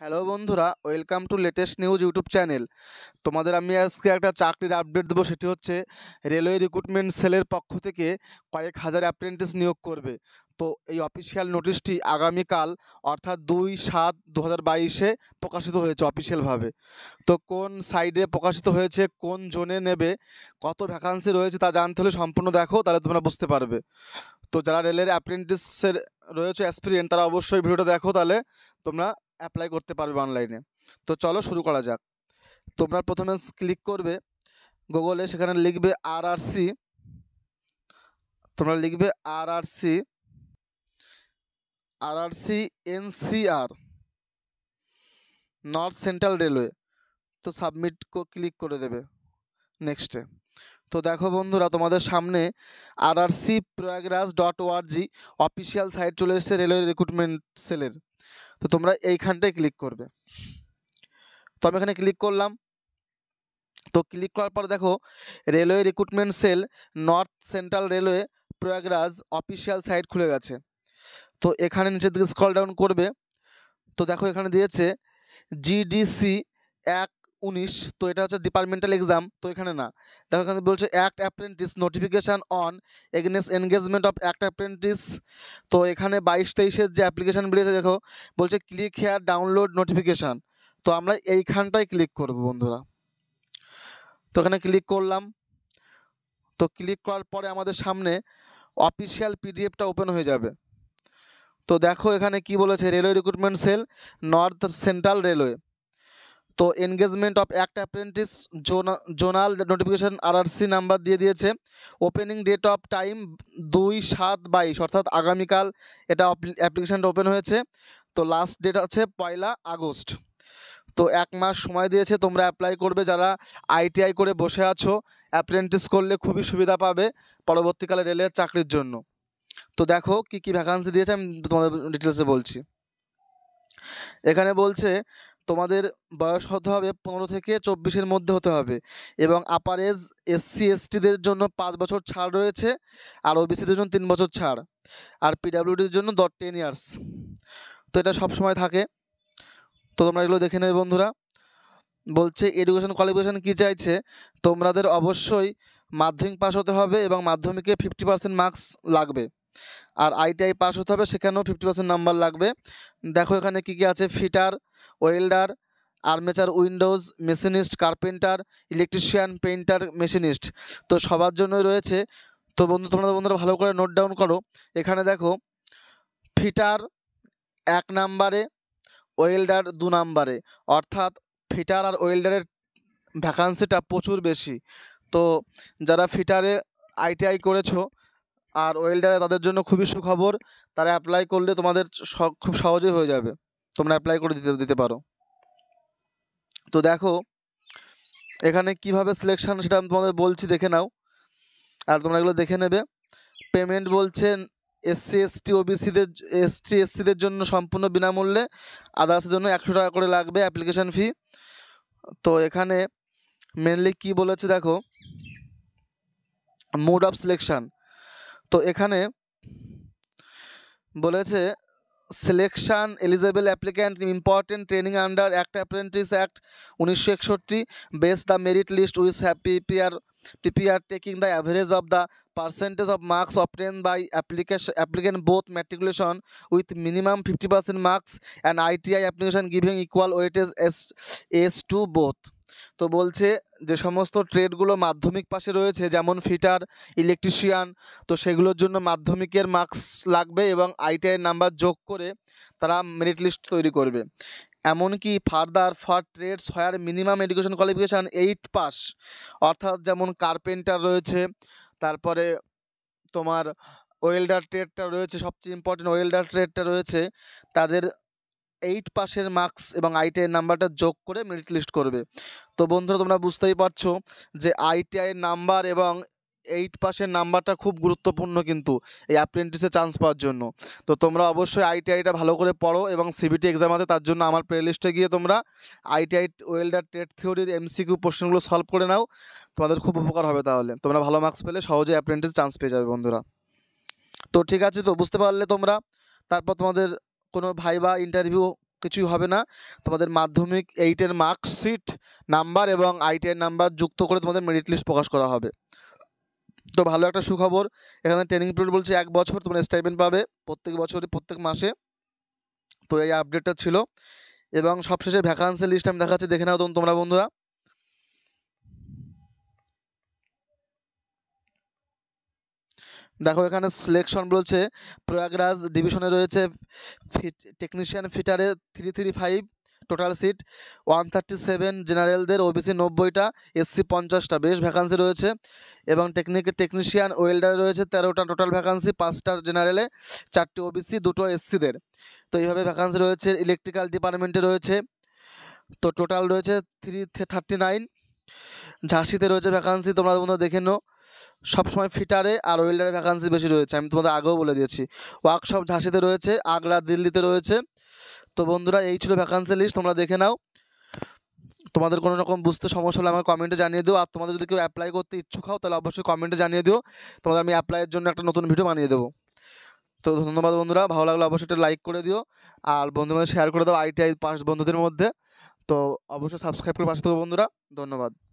hello বন্ধুরা welcome to latest news YouTube channel তোমাদের আমি আজকে একটা চাকরির আপডেট দেবো সেটি হচ্ছে রেলওয়ে রিক্রুটমেন্ট সেলের পক্ষ থেকে কয়েক হাজার অ্যাপ্রেন্টিস নিয়োগ করবে তো এই অফিসিয়াল নোটিশটি আগামীকাল অর্থাৎ দুই সাত দু হাজার বাইশে প্রকাশিত হয়েছে অফিসিয়ালভাবে তো কোন সাইডে প্রকাশিত হয়েছে কোন জোনে নেবে কত ভ্যাকান্সি রয়েছে তা জানতে হলে সম্পূর্ণ দেখো তাহলে তোমরা বুঝতে পারবে তো যারা রেলের অ্যাপ্রেন্টিসের রয়েছে অ্যাসপিরিয়েন্ট তারা অবশ্যই ভিডিওটা দেখো তাহলে তোমরা অ্যাপ্লাই করতে পারবে অনলাইনে তো চলো শুরু করা যাক তোমরা প্রথমে ক্লিক করবে গুগলে সেখানে লিখবে আর তোমরা লিখবে আর R C R R C NCR north central railway তো সাবমিট ক্লিক করে দেবে নেক্সটে তো দেখো বন্ধুরা তোমাদের সামনে RRC Prayagraj dot ORG official site চলে এসেছে রেলওয়ে রিক্রুটমেন্ট সেলের তো তোমরা এইখানটায় ক্লিক করবে তো আমি এখানে ক্লিক করলাম তো ক্লিক করার পর দেখো railway recruitment cell north central railway Prayagraj official site খুলে গেছে তো এখানে নিচের দিকে স্কল ডাউন করবে তো দেখো এখানে দিয়েছে জিডিসি এক উনিশ তো এটা হচ্ছে ডিপার্টমেন্টাল এক্সাম তো এখানে না দেখো এখানে বলছে act apprentice notification on against engagement of act apprentice তো এখানে বাইশ তেইশের যে অ্যাপ্লিকেশান বেরিয়েছে দেখো বলছে ক্লিক হেয়ার ডাউনলোড নোটিফিকেশান তো আমরা এইখানটাই ক্লিক করব বন্ধুরা তো এখানে ক্লিক করলাম তো ক্লিক করার পরে আমাদের সামনে অফিসিয়াল পিডিএফটা ওপেন হয়ে যাবে তো দেখো এখানে কি বলেছে railway recruitment cell north central railway তো engagement of act apprentice zonal notification RRC number দিয়ে দিয়েছে ওপেনিং ডেট অফ টাইম দুই সাত বাইশ অর্থাৎ আগামীকাল এটা অ্যাপ্লিকেশানটা ওপেন হয়েছে তো লাস্ট ডেট আছে পয়লা আগস্ট তো এক মাস সময় দিয়েছে তোমরা অ্যাপ্লাই করবে যারা আইটিআই করে বসে আছো অ্যাপ্রেন্টিস করলে খুবই সুবিধা পাবে পরবর্তীকালে রেলের চাকরির জন্য তো দেখো কি কি ভ্যাকান্সি দিয়েছে আমি তোমাদের ডিটেলসে বলছি এখানে বলছে তোমাদের বয়স হতে হবে পনেরো থেকে চব্বিশের মধ্যে হতে হবে এবং আপার এজ এসসি এসটিদের জন্য পাঁচ বছর ছাড় রয়েছে আর ওবিসিদের জন্য তিন বছর ছাড় আর পিডাব্লিউডির জন্য দশ টেন ইয়ার্স তো এটা সবসময় থাকে তো তোমরা এগুলো দেখে নেবে বন্ধুরা বলছে এডুকেশন কোয়ালিফিকেশান কী চাইছে তোমাদের অবশ্যই মাধ্যমিক পাস হতে হবে এবং মাধ্যমিকে ফিফটি পার্সেন্ট মার্কস লাগবে আর আইটিআই পাস হতে হবে সেখানেও ফিফটি পার্সেন্ট নাম্বার লাগবে দেখো এখানে কী কী আছে fitter welder armature winders machinist carpenter electrician painter machinist তো সবার জন্যই রয়েছে তো বন্ধু তোমরা বন্ধুরা ভালো করে নোট ডাউন করো এখানে দেখো ফিটার এক নাম্বারে ওয়েল্ডার দু নাম্বারে অর্থাৎ ফিটার আর ওয়েল্ডারের ভ্যাকান্সিটা প্রচুর বেশি তো যারা ফিটারে আইটিআই করেছো আর ওয়েল্ডারে তাদের জন্য খুবই সুখবর তারা অ্যাপ্লাই করলে তোমাদের খুব সহজেই হয়ে যাবে তোমরা অ্যাপ্লাই করে দিতে দিতে পারো তো দেখো এখানে কিভাবে সিলেকশান সেটা আমি তোমাদের বলছি দেখে নাও আর তোমরা এগুলো দেখে নেবে পেমেন্ট বলছেন এসসি এসটি ওবিসিদের এসটি এসসিদের জন্য সম্পূর্ণ বিনামূল্যে আদার্সের জন্য একশো টাকা করে লাগবে অ্যাপ্লিকেশান ফি তো এখানে মেনলি কি বলেছে দেখো মোড অফ সিলেকশান তো এখানে বলেছে selection eligible applicant important training under act apprentice act উনিশশো একষট্টি base the merit list with happy PR TPR taking the average of the percentage of marks obtained by application applicant both matriculation with minimum fifty percent marks and ITI application giving equal weightage as as to both তো বলছে যে সমস্ত ট্রেডগুলো মাধ্যমিক পাশে রয়েছে যেমন fitter electrician তো সেগুলোর জন্য মাধ্যমিকের মার্কস লাগবে এবং আইটিআই নাম্বার যোগ করে তারা মেরিট লিস্ট তৈরি করবে এমনকি further for trades higher minimum education qualification eight pass অর্থাৎ যেমন কার্পেন্টার রয়েছে তারপরে তোমার ওয়েল্ডার ট্রেডটা রয়েছে সবচেয়ে ইম্পর্টেন্ট ওয়েল্ডার ট্রেডটা রয়েছে তাদের এইট পাসের মার্কস এবং আইটিআই নাম্বারটা যোগ করে মেরিট লিস্ট করবে তো বন্ধুরা তোমরা বুঝতেই পারছো যে আইটিআইয়ের নাম্বার এবং এইট পাসের নাম্বারটা খুব গুরুত্বপূর্ণ কিন্তু এই অ্যাপ্রেন্টিসে চান্স পাওয়ার জন্য তো তোমরা অবশ্যই আইটিআইটা ভালো করে পড়ো এবং সিবিটি এক্সাম আছে তার জন্য আমার প্লেলিস্টে গিয়ে তোমরা আইটিআই ওয়েল্ডার টেট থিওরির এমসিকিউ প্রশ্নগুলো সলভ করে নাও তোমাদের খুব উপকার হবে তাহলে তোমরা ভালো মার্কস পেলে সহজে অ্যাপ্রেন্টিস চান্স পেয়ে যাবে বন্ধুরা তো ঠিক আছে তো বুঝতে পারলে তোমরা তারপর তোমাদের কোনো ভাইবা ইন্টারভিউ কিছুই হবে না তোমাদের মাধ্যমিক এইটের মার্কশিট নাম্বার এবং আইটিআই নাম্বার যুক্ত করে তোমাদের মেরিট লিস্ট প্রকাশ করা হবে তো ভালো একটা সুখবর এখানে ট্রেনিং পিরিয়ড বলছে এক বছর তোমরা স্টাইপেন্ট পাবে প্রত্যেক বছরই প্রত্যেক মাসে তো এই আপডেটটা ছিল এবং সবশেষে ভ্যাকান্সি লিস্ট আমি দেখাচ্ছি দেখে নাও তোমরা বন্ধুরা দেখো এখানে সিলেকশন বলছে প্রয়াগরাজ ডিভিশনে রয়েছে টেকনিশিয়ান ফিটারে three three five total seat one thirty seven জেনারেলদের ওবিসি নব্বইটা এসসি পঞ্চাশটা বেশ ভ্যাকান্সি রয়েছে এবং টেকনিক টেকনিশিয়ান ওয়েল্ডার রয়েছে তেরোটা টোটাল ভ্যাকান্সি পাঁচটা জেনারেলে চারটি ওবিসি দুটো এসসিদের তো এইভাবে ভ্যাকান্সি রয়েছে ইলেকট্রিক্যাল ডিপার্টমেন্টে রয়েছে তো টোটাল রয়েছে থ্রি থার্টি নাইন ঝাঁসিতে রয়েছে ভ্যাকান্সি তোমরা বন্ধু দেখে নো সবসময় ফিটারে আর ওয়েল্ডারে ভ্যাকান্সি বেশি রয়েছে আমি তোমাদের আগেও বলে দিয়েছি ওয়ার্কশপ ঝাঁসিতে রয়েছে আগ্রা দিল্লিতে রয়েছে তো বন্ধুরা এই ছিল ভ্যাকান্সি লিস্ট তোমরা দেখে নাও তোমাদের কোনো রকম বুঝতে সমস্যা হলে আমাকে কমেন্টে জানিয়ে দিও আর তোমাদের যদি কেউ অ্যাপ্লাই করতে ইচ্ছুক হও তাহলে অবশ্যই কমেন্টে জানিয়ে দিও তোমাদের আমি অ্যাপ্লাইয়ের জন্য একটা নতুন ভিডিও বানিয়ে দেবো তো ধন্যবাদ বন্ধুরা ভালো লাগলে অবশ্যই একটা লাইক করে দিও আর বন্ধুদের শেয়ার করে দাও আইটিআই পাস বন্ধুদের মধ্যে তো অবশ্যই সাবস্ক্রাইব করে পাশে থাকো বন্ধুরা ধন্যবাদ